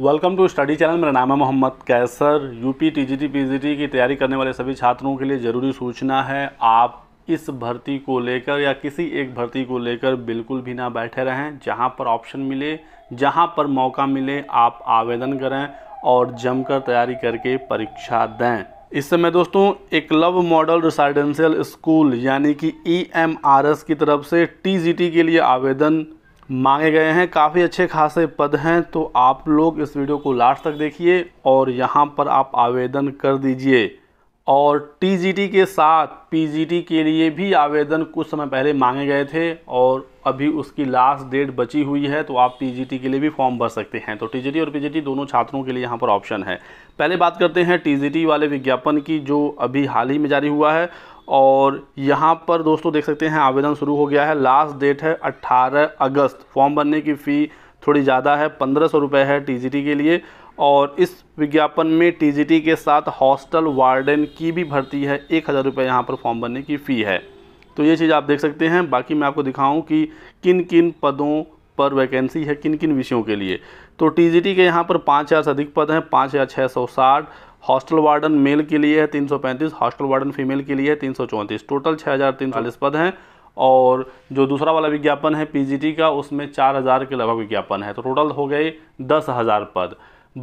Welcome to study channel मेरा नाम है Mohammad Kaiser UP TGT PGT की तैयारी करने वाले सभी छात्रों के लिए ज़रूरी सूचना है आप इस भर्ती को लेकर या किसी एक भर्ती को लेकर बिल्कुल भी ना बैठे रहें जहां पर ऑप्शन मिले जहां पर मौका मिले आप आवेदन करें और जमकर तैयारी करके परीक्षा दें इस समय दोस्तों एक लव मॉडल रेसिडेंशियल स्कूल यानी कि ई e की तरफ से टी के लिए आवेदन मांगे गए हैं काफ़ी अच्छे खासे पद हैं तो आप लोग इस वीडियो को लास्ट तक देखिए और यहाँ पर आप आवेदन कर दीजिए और टीजीटी के साथ पीजीटी के लिए भी आवेदन कुछ समय पहले मांगे गए थे और अभी उसकी लास्ट डेट बची हुई है तो आप टी के लिए भी फॉर्म भर सकते हैं तो टीजीटी और पीजीटी दोनों छात्रों के लिए यहाँ पर ऑप्शन है पहले बात करते हैं टीजीटी वाले विज्ञापन की जो अभी हाल ही में जारी हुआ है और यहाँ पर दोस्तों देख सकते हैं आवेदन शुरू हो गया है लास्ट डेट है 18 अगस्त फॉर्म भरने की फ़ी थोड़ी ज़्यादा है पंद्रह सौ रुपये है टीजीटी के लिए और इस विज्ञापन में टीजीटी के साथ हॉस्टल वार्डन की भी भर्ती है एक हज़ार रुपये यहाँ पर फॉर्म भरने की फ़ी है तो ये चीज़ आप देख सकते हैं बाकी मैं आपको दिखाऊँ कि किन किन पदों पर वैकेंसी है किन किन विषयों के लिए तो टी के यहाँ पर पाँच हज़ार से अधिक पद हैं पाँच हज़ार छः सौ साठ हॉस्टल वार्डन मेल के लिए है 335 हॉस्टल वार्डन फीमेल के लिए है तीन टोटल छः हाँ। पद हैं और जो दूसरा वाला विज्ञापन है पीजीटी का उसमें 4000 के लगभग विज्ञापन है तो टोटल हो गए दस हज़ार पद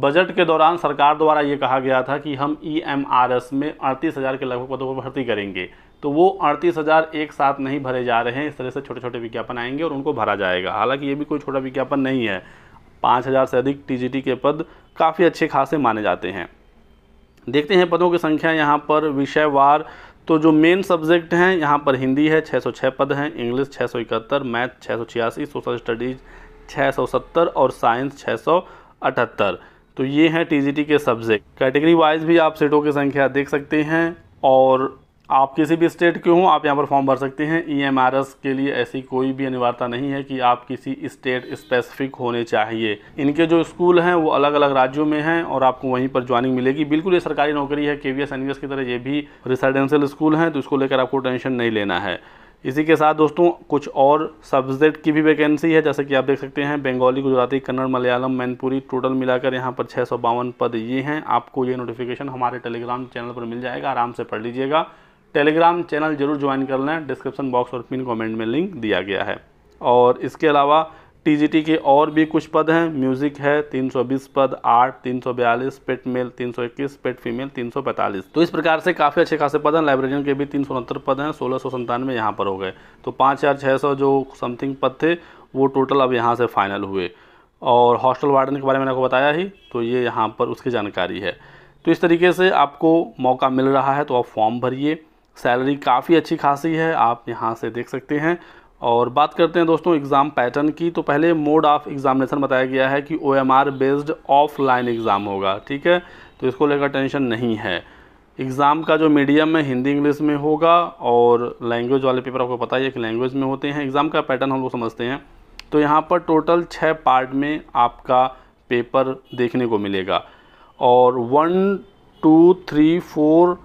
बजट के दौरान सरकार द्वारा ये कहा गया था कि हम ईएमआरएस e में अड़तीस हज़ार के लगभग पदों पर भर्ती करेंगे तो वो अड़तीस हज़ार एक साथ नहीं भरे जा रहे हैं इस तरह से छोटे छोटे विज्ञापन आएंगे और उनको भरा जाएगा हालांकि ये भी कोई छोटा विज्ञापन नहीं है पाँच हज़ार से अधिक टी के पद काफ़ी अच्छे खासे माने जाते हैं देखते हैं पदों की संख्या यहाँ पर विषयवार तो जो मेन सब्जेक्ट हैं यहाँ पर हिंदी है 606 पद हैं इंग्लिश इकहत्तर मैथ छियासी सोशल स्टडीज़ 670 और साइंस 678 तो ये हैं टीजीटी के सब्जेक्ट कैटेगरी वाइज भी आप सीटों की संख्या देख सकते हैं और आप किसी भी स्टेट के हों आप यहाँ पर फॉर्म भर सकते हैं ईएमआरएस e के लिए ऐसी कोई भी अनिवार्यता नहीं है कि आप किसी स्टेट स्पेसिफिक होने चाहिए इनके जो स्कूल हैं वो अलग अलग राज्यों में हैं और आपको वहीं पर ज्वाइनिंग मिलेगी बिल्कुल ये सरकारी नौकरी है के वी एस की तरह ये भी रेसिडेंशियल स्कूल हैं तो इसको लेकर आपको टेंशन नहीं लेना है इसी के साथ दोस्तों कुछ और सब्जेक्ट की भी वैकेंसी है जैसे कि आप देख सकते हैं बंगाली गुजराती कन्नड़ मलयालम मैनपुरी टोटल मिलाकर यहाँ पर छः पद ये हैं आपको ये नोटिफिकेशन हमारे टेलीग्राम चैनल पर मिल जाएगा आराम से पढ़ लीजिएगा टेलीग्राम चैनल जरूर ज्वाइन कर लें डिस्क्रिप्शन बॉक्स और पिन कमेंट में लिंक दिया गया है और इसके अलावा टीजीटी के और भी कुछ पद हैं म्यूज़िक है 320 पद आर्ट 342 पेट मेल 321 पेट फीमेल 345 तो इस प्रकार से काफ़ी अच्छे खासे पद हैं लाइब्रेरियन के भी तीन पद हैं सोलह सौ संतानवे यहाँ पर हो गए तो पाँच हज़ार छः सौ जो समथिंग पद थे वो टोटल अब यहाँ से फाइनल हुए और हॉस्टल वार्डन के बारे में मैंने आपको बताया ही तो ये यहाँ पर उसकी जानकारी है तो इस तरीके से आपको मौका मिल रहा है तो आप फॉर्म भरिए सैलरी काफ़ी अच्छी खासी है आप यहाँ से देख सकते हैं और बात करते हैं दोस्तों एग्ज़ाम पैटर्न की तो पहले मोड ऑफ़ एग्ज़ामिनेशन बताया गया है कि ओ बेस्ड ऑफलाइन एग्ज़ाम होगा ठीक है तो इसको लेकर टेंशन नहीं है एग्ज़ाम का जो मीडियम है हिंदी इंग्लिश में होगा और लैंग्वेज वाले पेपर आपको पता ही है कि लैंग्वेज में होते हैं एग्ज़ाम का पैटर्न हम लोग समझते हैं तो यहाँ पर टोटल छः पार्ट में आपका पेपर देखने को मिलेगा और one two three four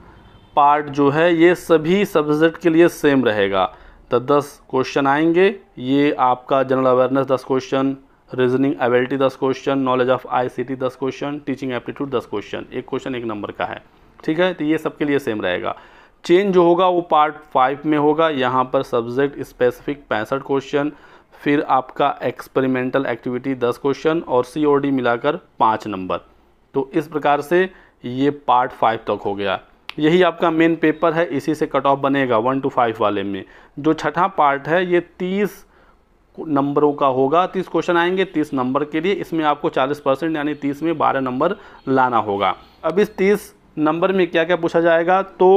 part जो है ये सभी सब्जेक्ट के लिए सेम रहेगा तो दस क्वेश्चन आएंगे ये आपका जनरल अवेयरनेस दस क्वेश्चन रीजनिंग एबिलिटी दस क्वेश्चन नॉलेज ऑफ आईसीटी दस क्वेश्चन टीचिंग एप्टीट्यूड दस क्वेश्चन एक क्वेश्चन एक नंबर का है ठीक है तो ये सबके लिए सेम रहेगा चेंज जो होगा वो पार्ट फाइव में होगा यहाँ पर सब्जेक्ट स्पेसिफिक पैंसठ क्वेश्चन फिर आपका एक्सपेरिमेंटल एक्टिविटी दस क्वेश्चन और सी मिलाकर पाँच नंबर तो इस प्रकार से ये पार्ट फाइव तक हो गया यही आपका मेन पेपर है इसी से कट ऑफ बनेगा वन टू फाइव वाले में जो छठा पार्ट है ये तीस नंबरों का होगा तीस क्वेश्चन आएंगे तीस नंबर के लिए इसमें आपको चालीस परसेंट यानी तीस में बारह नंबर लाना होगा अब इस तीस नंबर में क्या क्या पूछा जाएगा तो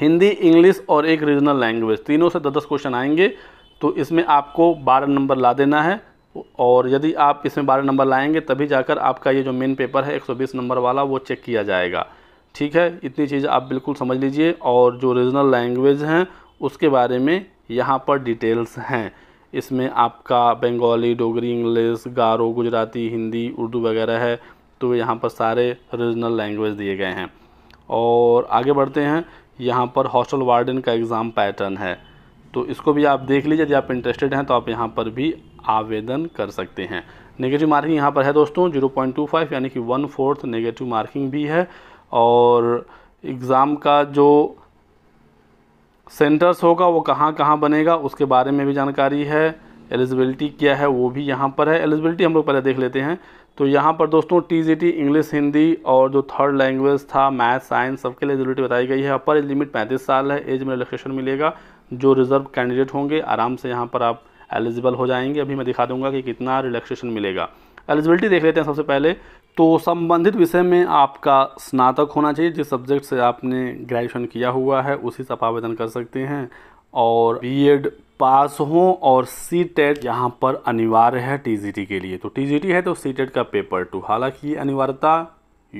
हिंदी इंग्लिश और एक रीजनल लैंग्वेज तीनों से दस दस क्वेश्चन आएंगे तो इसमें आपको बारह नंबर ला देना है और यदि आप इसमें बारह नंबर लाएंगे तभी जाकर आपका ये जो मेन पेपर है एक नंबर वाला वो चेक किया जाएगा ठीक है इतनी चीज़ आप बिल्कुल समझ लीजिए और जो रीजनल लैंग्वेज हैं उसके बारे में यहाँ पर डिटेल्स हैं इसमें आपका बंगाली डोगरी इंग्लिश गारो गुजराती हिंदी उर्दू वगैरह है तो यहाँ पर सारे रीजनल लैंग्वेज दिए गए हैं और आगे बढ़ते हैं यहाँ पर हॉस्टल वार्डन का एग्ज़ाम पैटर्न है तो इसको भी आप देख लीजिए यदि आप इंटरेस्टेड हैं तो आप यहाँ पर भी आवेदन कर सकते हैं नेगेटिव मार्किंग यहाँ पर है दोस्तों 0.25 यानी कि वन फोर्थ नेगेटिव मार्किंग भी है और एग्ज़ाम का जो सेंटर्स होगा वो कहाँ कहाँ बनेगा उसके बारे में भी जानकारी है एलिजिबिलिटी क्या है वो भी यहाँ पर है एलिजिबिलिटी हम लोग पहले देख लेते हैं तो यहाँ पर दोस्तों टी इंग्लिश हिंदी और जो थर्ड लैंग्वेज था मैथ साइंस सबके लिए एलिजिबिलिटी बताई गई है अपर लिमिट पैंतीस साल है एज में रिलेक्सेशन मिलेगा जो रिज़र्व कैंडिडेट होंगे आराम से यहाँ पर आप एलिजिबल हो जाएंगे अभी मैं दिखा दूंगा कि कितना रिलेक्सेशन मिलेगा एलिजिबिलिटी देख लेते हैं सबसे पहले तो संबंधित विषय में आपका स्नातक होना चाहिए जिस सब्जेक्ट से आपने ग्रेजुएशन किया हुआ है उसी से आप आवेदन कर सकते हैं और बीएड पास हो और सी टेट यहाँ पर अनिवार्य है टीजीटी के लिए तो टीजीटी है तो सी टेट का पेपर टू हालांकि ये अनिवार्यता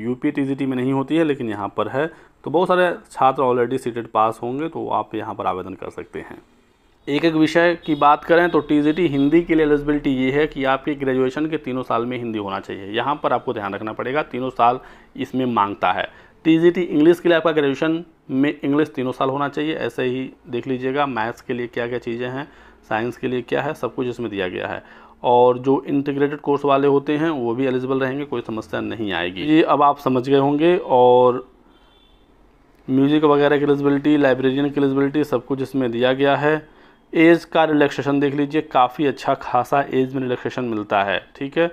यूपी टीजीटी में नहीं होती है लेकिन यहाँ पर है तो बहुत सारे छात्र ऑलरेडी सी टेट पास होंगे तो आप यहाँ पर आवेदन कर सकते हैं एक एक विषय की बात करें तो टी हिंदी के लिए एलिजिबिलिटी ये है कि आपके ग्रेजुएशन के तीनों साल में हिंदी होना चाहिए यहाँ पर आपको ध्यान रखना पड़ेगा तीनों साल इसमें मांगता है टी इंग्लिश के लिए आपका ग्रेजुएशन में इंग्लिश तीनों साल होना चाहिए ऐसे ही देख लीजिएगा मैथ्स के लिए क्या क्या चीज़ें हैं साइंस के लिए क्या है सब कुछ इसमें दिया गया है और जो इंटीग्रेटेड कोर्स वाले होते हैं वो भी एलिजिबल रहेंगे कोई समस्या नहीं आएगी ये अब आप समझ गए होंगे और म्यूज़िक वगैरह की एलिजिबिलिटी लाइब्रेरियन की एलिजिबिलिटी सब कुछ इसमें दिया गया है एज का रिलैक्सेशन देख लीजिए काफ़ी अच्छा खासा एज में रिलैक्सेशन मिलता है ठीक है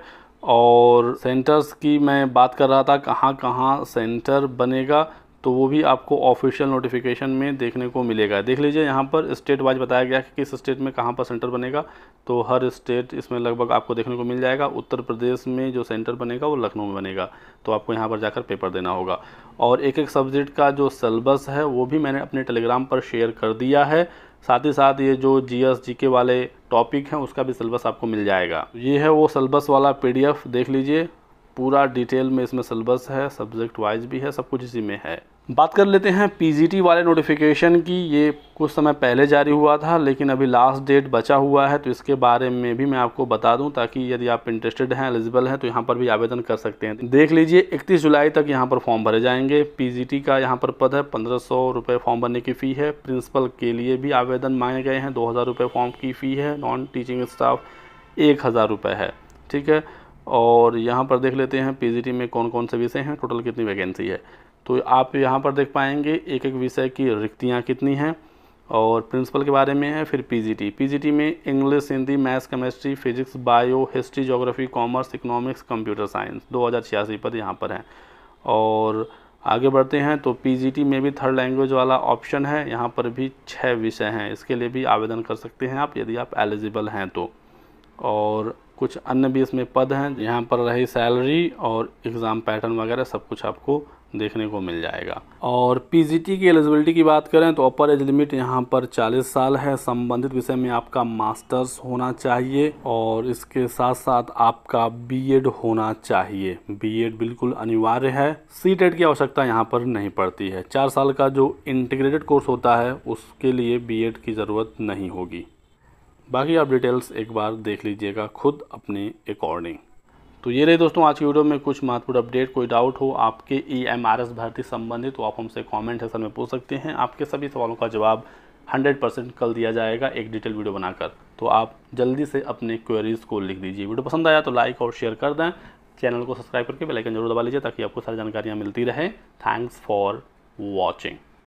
और सेंटर्स की मैं बात कर रहा था कहाँ कहाँ सेंटर बनेगा तो वो भी आपको ऑफिशियल नोटिफिकेशन में देखने को मिलेगा देख लीजिए यहाँ पर स्टेट वाइज बताया गया कि किस स्टेट में कहाँ पर सेंटर बनेगा तो हर स्टेट इसमें लगभग आपको देखने को मिल जाएगा उत्तर प्रदेश में जो सेंटर बनेगा वो लखनऊ में बनेगा तो आपको यहाँ पर जाकर पेपर देना होगा और एक एक सब्जेक्ट का जो सलेबस है वो भी मैंने अपने टेलीग्राम पर शेयर कर दिया है साथ ही साथ ये जो जी एस जी के वाले टॉपिक हैं उसका भी सिलेबस आपको मिल जाएगा ये है वो सिलेबस वाला पी देख लीजिए पूरा डिटेल में इसमें सिलेबस है सब्जेक्ट वाइज भी है सब कुछ इसी में है बात कर लेते हैं पीजीटी वाले नोटिफिकेशन की ये कुछ समय पहले जारी हुआ था लेकिन अभी लास्ट डेट बचा हुआ है तो इसके बारे में भी मैं आपको बता दूं ताकि यदि आप इंटरेस्टेड हैं एलिजिबल हैं तो यहाँ पर भी आवेदन कर सकते हैं देख लीजिए 31 जुलाई तक यहाँ पर फॉर्म भरे जाएंगे पीजीटी का यहाँ पर पद है पंद्रह सौ रुपये फॉर्म भरने की फ़ी है प्रिंसिपल के लिए भी आवेदन मांगे गए हैं दो हज़ार रुपये फॉर्म की फ़ी है नॉन टीचिंग स्टाफ एक हज़ार रुपये है ठीक है और यहाँ पर देख लेते हैं पी में कौन कौन से विषय हैं टोटल कितनी वैकेंसी है तो आप यहाँ पर देख पाएंगे एक एक विषय की रिक्तियाँ कितनी हैं और प्रिंसिपल के बारे में है फिर पीजीटी पीजीटी में English Hindi maths chemistry physics bio history geography commerce economics computer science दो हज़ार छियासी पद यहाँ पर हैं और आगे बढ़ते हैं तो पीजीटी में भी थर्ड लैंग्वेज वाला ऑप्शन है यहाँ पर भी छः विषय हैं इसके लिए भी आवेदन कर सकते हैं आप यदि आप एलिजिबल हैं तो और कुछ अन्य भी इसमें पद हैं यहाँ पर रही सैलरी और एग्ज़ाम पैटर्न वगैरह सब कुछ आपको देखने को मिल जाएगा और पीजीटी की एलिजिबिलिटी की बात करें तो अपर एज लिमिट यहाँ पर 40 साल है संबंधित विषय में आपका मास्टर्स होना चाहिए और इसके साथ साथ आपका बीएड होना चाहिए बीएड बिल्कुल अनिवार्य है सी टेड की आवश्यकता यहाँ पर नहीं पड़ती है चार साल का जो इंटीग्रेटेड कोर्स होता है उसके लिए बी की ज़रूरत नहीं होगी बाकी आप डिटेल्स एक बार देख लीजिएगा खुद अपने अकॉर्डिंग तो ये रही दोस्तों आज की वीडियो में कुछ महत्वपूर्ण अपडेट कोई डाउट हो आपके ई एम आर एस भर्ती संबंधित तो आप हमसे कॉमेंट सेक्शन में पूछ सकते हैं आपके सभी सवालों का जवाब 100 परसेंट कल दिया जाएगा एक डिटेल वीडियो बनाकर तो आप जल्दी से अपने क्वेरीज को लिख दीजिए वीडियो पसंद आया तो लाइक और शेयर कर दें चैनल को सब्सक्राइब करके बेलाइकन जरूर दबा लीजिए ताकि आपको सारी जानकारियाँ मिलती रहे थैंक्स फॉर वॉचिंग